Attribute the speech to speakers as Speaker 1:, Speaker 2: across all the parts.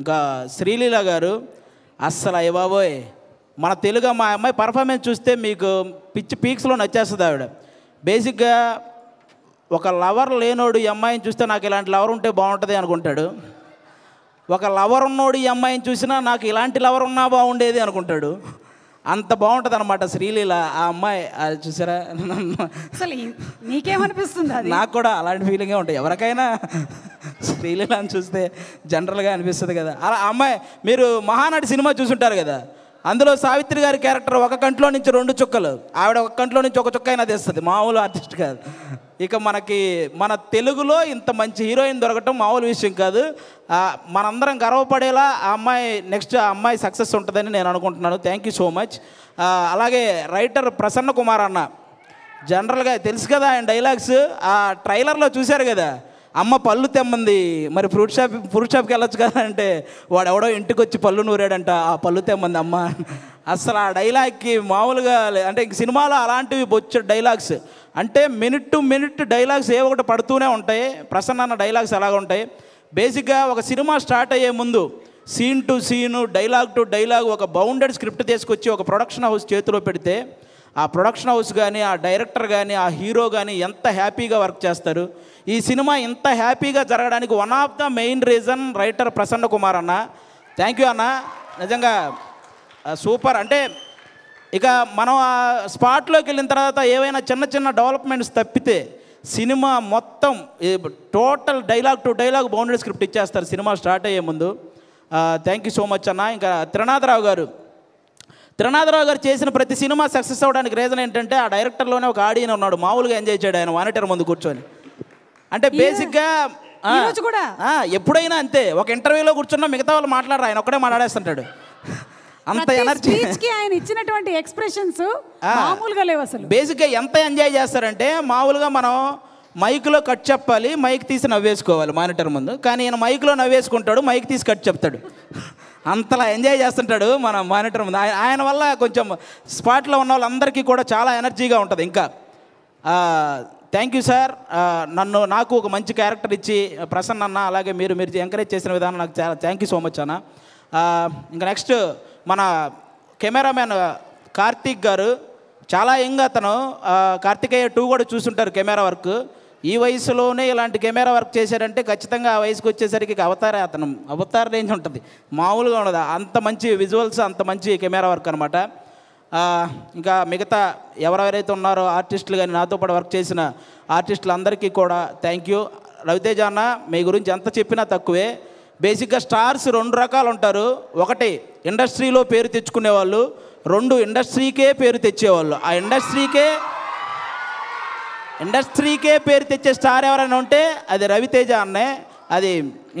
Speaker 1: ఇంకా శ్రీలీల గారు అస్సలు అయ్యబాబోయ్ మన తెలుగు మా అమ్మాయి పర్ఫార్మెన్స్ చూస్తే మీకు పిచ్చి పీక్స్లో నచ్చేస్తుంది ఆవిడ బేసిక్గా ఒక లవర్ లేనోడు ఈ అమ్మాయిని చూస్తే నాకు ఇలాంటి లవర్ ఉంటే బాగుంటుంది అనుకుంటాడు ఒక లవర్ ఉన్నోడు ఈ అమ్మాయిని చూసినా నాకు ఇలాంటి లవర్ ఉన్నా బాగుండేది అనుకుంటాడు అంత బాగుంటుంది అనమాట శ్రీలీల ఆ అమ్మాయి అది చూసారా అసలు నీకేమనిపిస్తుంది నాకు కూడా అలాంటి ఫీలింగే ఉంటాయి ఎవరికైనా స్త్రీలీల అని చూస్తే జనరల్గా అనిపిస్తుంది కదా అలా అమ్మాయి మీరు మహానాటి సినిమా చూసుంటారు కదా అందులో సావిత్రి గారి క్యారెక్టర్ ఒక కంట్లో నుంచి రెండు చుక్కలు ఆవిడ ఒక కంట్లో నుంచి ఒక చుక్క అయినా తెస్తుంది మామూలు ఆర్టిస్ట్ కాదు ఇక మనకి మన తెలుగులో ఇంత మంచి హీరోయిన్ దొరకటం మామూలు విషయం కాదు మనందరం గర్వపడేలా ఆ అమ్మాయి నెక్స్ట్ ఆ అమ్మాయి సక్సెస్ ఉంటుందని నేను అనుకుంటున్నాను థ్యాంక్ యూ సో మచ్ అలాగే రైటర్ ప్రసన్న కుమార్ అన్న జనరల్గా తెలుసు కదా ఆయన డైలాగ్స్ ఆ ట్రైలర్లో చూశారు కదా అమ్మ పళ్ళు తెమ్మంది మరి ఫ్రూట్ షాప్ ఫ్రూట్ షాప్కి వెళ్ళొచ్చు కదా అంటే వాడు ఎవడో ఇంటికి వచ్చి పళ్ళు నూరాడంట ఆ పళ్ళు తెమ్మంది అమ్మ అసలు ఆ డైలాగ్కి మామూలుగా అంటే ఇంక సినిమాలో అలాంటివి బొచ్చు డైలాగ్స్ అంటే మినిట్ టు మినిట్ డైలాగ్స్ ఏ ఒకటి పడుతూనే ఉంటాయి ప్రసన్న అన్న డైలాగ్స్ అలాగ ఉంటాయి బేసిక్గా ఒక సినిమా స్టార్ట్ అయ్యే ముందు scene to scene dialogue to dialogue ఒక బౌండెడ్ స్క్రిప్ట్ తీసుకొచ్చి ఒక ప్రొడక్షన్ హౌస్ చేతిలో పెడితే ఆ ప్రొడక్షన్ హౌస్ కానీ ఆ డైరెక్టర్ కానీ ఆ హీరో కానీ ఎంత హ్యాపీగా వర్క్ చేస్తారు ఈ సినిమా ఇంత హ్యాపీగా జరగడానికి one of the main reason writer Prasanna Kumar అన్న థ్యాంక్ యూ అన్న నిజంగా సూపర్ అంటే ఇక మనం ఆ స్పాట్లోకి వెళ్ళిన తర్వాత ఏవైనా చిన్న చిన్న డెవలప్మెంట్స్ తప్పితే సినిమా మొత్తం total dialogue to dialogue boundary script ఇచ్చేస్తారు సినిమా స్టార్ట్ అయ్యే ముందు థ్యాంక్ యూ సో మచ్ అన్న ఇంకా త్రినాథరావు గారు త్రినాథరావు గారు చేసిన ప్రతి సినిమా సక్సెస్ అవ్వడానికి రీజన్ ఏంటంటే ఆ డైరెక్టర్లోనే ఒక ఆడియన్ ఉన్నాడు మామూలుగా ఎంజాయ్ చేయడు ఆయన వానిటర్ ముందు కూర్చొని అంటే బేసిక్గా కూడా ఎప్పుడైనా అంతే ఒక ఇంటర్వ్యూలో కూర్చున్నా మిగతా వాళ్ళు మాట్లాడరు ఆయన ఒక్కడే మాట్లాడేస్తుంటాడు అంత ఎనర్జీ ఆయన ఇచ్చినటువంటి ఎక్స్ప్రెషన్స్ మామూలుగా లేవు అసలు బేసిక్గా ఎంత ఎంజాయ్ చేస్తారంటే మామూలుగా మనం మైక్లో కట్ చెప్పాలి మైక్ తీసి నవ్వేసుకోవాలి మానిటర్ ముందు కానీ ఈయన మైక్లో నవ్వేసుకుంటాడు మైక్ తీసి కట్ చెప్తాడు అంతలా ఎంజాయ్ చేస్తుంటాడు మన మానిటర్ ముందు ఆయన వల్ల కొంచెం స్పాట్లో ఉన్న వాళ్ళందరికీ కూడా చాలా ఎనర్జీగా ఉంటుంది ఇంకా థ్యాంక్ యూ సార్ నన్ను నాకు ఒక మంచి క్యారెక్టర్ ఇచ్చి ప్రసన్న అన్న అలాగే మీరు మీరు ఎంకరేజ్ చేసిన విధానం నాకు చాలా థ్యాంక్ యూ సో మచ్ అన్న ఇంకా నెక్స్ట్ మన కెమెరామ్యాన్ కార్తీక్ గారు చాలా యంగ్ అతను కార్తికేయ టూ కూడా చూసుంటారు కెమెరా వర్క్ ఈ వయసులోనే ఇలాంటి కెమెరా వర్క్ చేశారంటే ఖచ్చితంగా ఆ వయసుకు వచ్చేసరికి అవతార అతను అవతార రేంజ్ ఉంటుంది మామూలుగా ఉండదు అంత మంచి విజువల్స్ అంత మంచి కెమెరా వర్క్ అనమాట ఇంకా మిగతా ఎవరెవరైతే ఉన్నారో ఆర్టిస్టులు కానీ నాతో పాటు వర్క్ చేసిన ఆర్టిస్టులందరికీ కూడా థ్యాంక్ యూ రవితేజ అన్న మీ గురించి ఎంత చెప్పినా తక్కువే బేసిక్గా స్టార్స్ రెండు రకాలు ఉంటారు ఒకటి ఇండస్ట్రీలో పేరు తెచ్చుకునే వాళ్ళు రెండు ఇండస్ట్రీకే పేరు తెచ్చేవాళ్ళు ఆ ఇండస్ట్రీకే ఇండస్ట్రీకే పేరు తెచ్చే స్టార్ ఎవరైనా ఉంటే అది రవితేజ అన్నే అది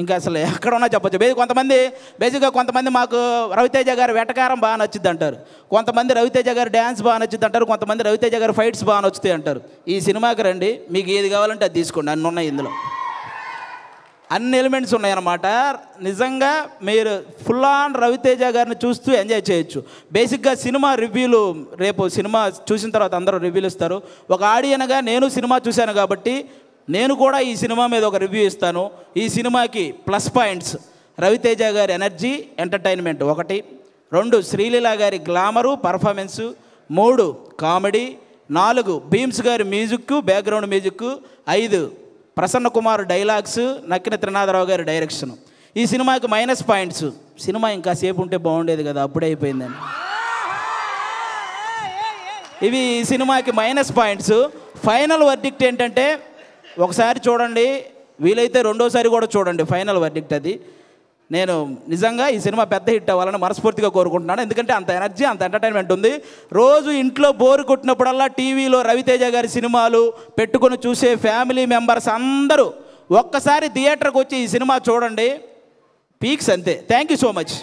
Speaker 1: ఇంకా అసలు ఎక్కడ ఉన్నా చెప్పచ్చు బేసి కొంతమంది బేసిక్గా కొంతమంది మాకు రవితేజ గారు వెటకారం బాగా నచ్చింది అంటారు కొంతమంది రవితేజ గారు డ్యాన్స్ బాగా నచ్చింది అంటారు కొంతమంది రవితేజ గారు ఫైట్స్ బాగా నచ్చుతాయి అంటారు ఈ సినిమాకి రండి మీకు ఏది కావాలంటే అది తీసుకోండి అన్నీ ఉన్నాయి ఇందులో అన్ని ఎలిమెంట్స్ ఉన్నాయన్నమాట నిజంగా మీరు ఫుల్ ఆన్ రవితేజ గారిని చూస్తూ ఎంజాయ్ చేయొచ్చు బేసిక్గా సినిమా రివ్యూలు రేపు సినిమా చూసిన తర్వాత అందరూ రివ్యూలు ఇస్తారు ఒక ఆడియన్గా నేను సినిమా చూశాను కాబట్టి నేను కూడా ఈ సినిమా మీద ఒక రివ్యూ ఇస్తాను ఈ సినిమాకి ప్లస్ పాయింట్స్ రవితేజ గారి ఎనర్జీ ఎంటర్టైన్మెంట్ ఒకటి రెండు శ్రీలీల గారి గ్లామరు పర్ఫార్మెన్సు మూడు కామెడీ నాలుగు భీమ్స్ గారి మ్యూజిక్ బ్యాక్గ్రౌండ్ మ్యూజిక్ ఐదు ప్రసన్న కుమార్ డైలాగ్స్ నక్కిన త్రినాథరావు గారి డైరెక్షన్ ఈ సినిమాకి మైనస్ పాయింట్స్ సినిమా ఇంకా సేపు ఉంటే బాగుండేది కదా అప్పుడే అయిపోయిందని ఇవి ఈ సినిమాకి మైనస్ పాయింట్స్ ఫైనల్ వర్డిక్ట్ ఏంటంటే ఒకసారి చూడండి వీలైతే రెండోసారి కూడా చూడండి ఫైనల్ వర్డిక్ట్ అది నేను నిజంగా ఈ సినిమా పెద్ద హిట్ అవ్వాలని మనస్ఫూర్తిగా కోరుకుంటున్నాను ఎందుకంటే అంత ఎనర్జీ అంత ఎంటర్టైన్మెంట్ ఉంది రోజు ఇంట్లో బోరు కొట్టినప్పుడల్లా టీవీలో రవితేజ గారి సినిమాలు పెట్టుకుని చూసే ఫ్యామిలీ మెంబర్స్ అందరూ ఒక్కసారి థియేటర్కి వచ్చి ఈ సినిమా చూడండి పీక్స్ అంతే థ్యాంక్ యూ సో మచ్